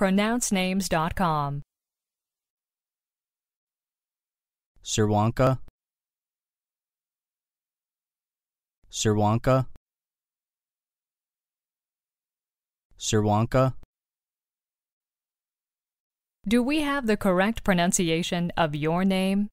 pronouncenames.com. Sri Lanka, Sri Lanka, Sri Lanka. Do we have the correct pronunciation of your name?